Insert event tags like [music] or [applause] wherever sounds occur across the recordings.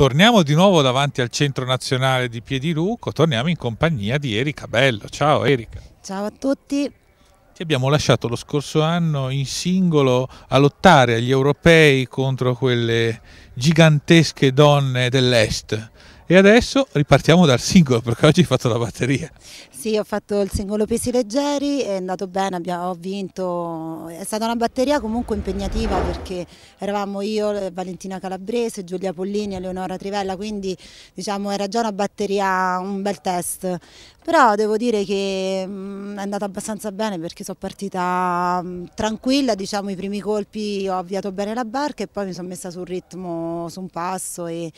torniamo di nuovo davanti al Centro Nazionale di Piediluco, torniamo in compagnia di Erika Bello. Ciao Erika. Ciao a tutti. Ti abbiamo lasciato lo scorso anno in singolo a lottare agli europei contro quelle gigantesche donne dell'Est. E adesso ripartiamo dal singolo perché oggi hai fatto la batteria. Sì, ho fatto il singolo Pesi Leggeri, è andato bene, abbiamo, ho vinto. È stata una batteria comunque impegnativa perché eravamo io, eh, Valentina Calabrese, Giulia Pollini e Leonora Trivella, quindi diciamo era già una batteria, un bel test. Però devo dire che mh, mm, è andata abbastanza bene perché sono partita mh, mm, tranquilla, diciamo i primi colpi ho avviato bene la barca e poi mi sono messa sul ritmo, su un passo e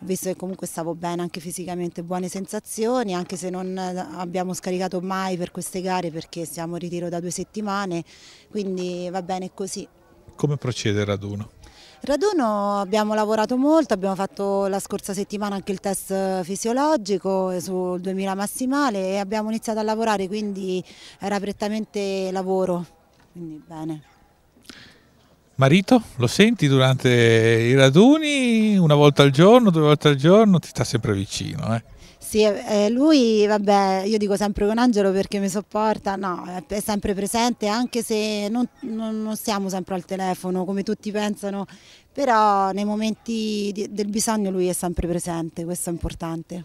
visto che comunque stavo bene anche fisicamente, buone sensazioni, anche se non eh, abbiamo scaricato mai per queste gare perché siamo in ritiro da due settimane, quindi va bene così. Come procede il raduno? Raduno abbiamo lavorato molto, abbiamo fatto la scorsa settimana anche il test fisiologico sul 2000 massimale e abbiamo iniziato a lavorare, quindi era prettamente lavoro, quindi bene. Marito, lo senti durante i raduni una volta al giorno, due volte al giorno, ti sta sempre vicino. Eh? Sì, lui, vabbè, io dico sempre con Angelo perché mi sopporta, no, è sempre presente anche se non, non, non siamo sempre al telefono come tutti pensano, però nei momenti di, del bisogno lui è sempre presente, questo è importante.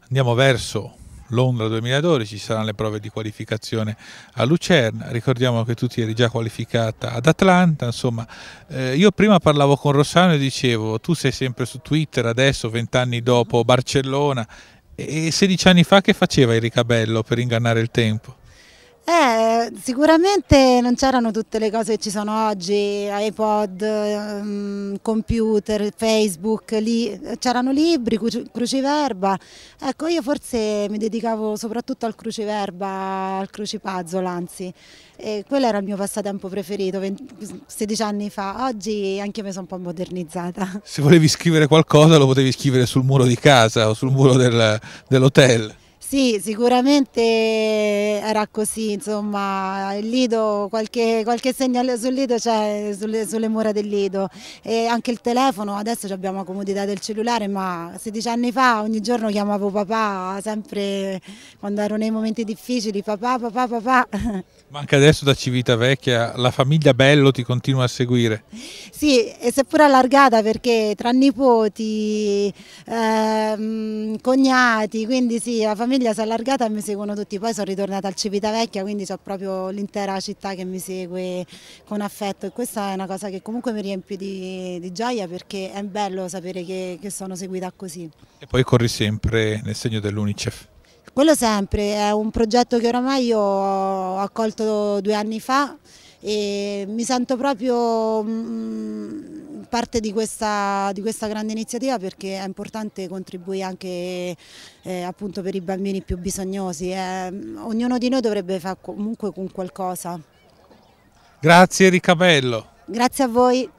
Andiamo verso Londra 2012, ci saranno le prove di qualificazione a Lucerna, ricordiamo che tu ti eri già qualificata ad Atlanta, insomma eh, io prima parlavo con Rossano e dicevo tu sei sempre su Twitter adesso, vent'anni dopo Barcellona e 16 anni fa che faceva il ricabello per ingannare il tempo? Eh, sicuramente non c'erano tutte le cose che ci sono oggi, iPod, ehm, computer, Facebook, li, c'erano libri, cruciverba. Ecco, io forse mi dedicavo soprattutto al cruciverba, al crucipuzzle anzi. E quello era il mio passatempo preferito 16 anni fa. Oggi anche io mi sono un po' modernizzata. Se volevi scrivere qualcosa lo potevi scrivere sul muro di casa o sul muro del, dell'hotel. Sì, sicuramente era così, insomma, il Lido, qualche, qualche segnale sul Lido c'è, sulle, sulle, mura del Lido e anche il telefono, adesso abbiamo la comodità del cellulare, ma 16 anni fa ogni giorno chiamavo papà, sempre quando ero nei momenti difficili, papà, papà, papà. [laughs] Ma anche adesso da Civitavecchia la famiglia Bello ti continua a seguire? Sì, e seppur allargata perché tra nipoti, ehm, cognati, quindi sì, la famiglia famiglia si è allargata e mi seguono tutti, poi sono ritornata al Civitavecchia, quindi ho proprio l'intera città che mi segue con affetto e questa è una cosa che comunque mi riempie di, di gioia perché è bello sapere che, che sono seguita così. E poi corri sempre nel segno dell'Unicef. Quello sempre, è un progetto che oramai io ho accolto due anni fa e mi sento proprio... Mm, parte di questa, di questa, grande iniziativa perché è importante contribuire anche eh, appunto per i bambini più bisognosi. Eh, ognuno di noi dovrebbe fare comunque con qualcosa. Grazie Riccabello. Grazie a voi.